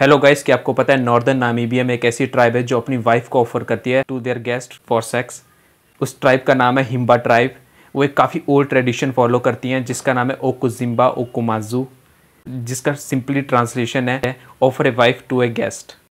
hello guys क्या आपको पता है नॉर्दर्न नामीबिया में एक ऐसी ट्राइब है जो अपनी वाइफ को ऑफर करती है to their guest for sex उस ट्राइब का नाम है हिम्बा ट्राइब वो एक काफ़ी ओल्ड ट्रेडिशन फॉलो करती हैं जिसका नाम है ओकुजिम्बा ओकुमाजू जिसका सिंपली ट्रांसलेशन है offer a wife to a guest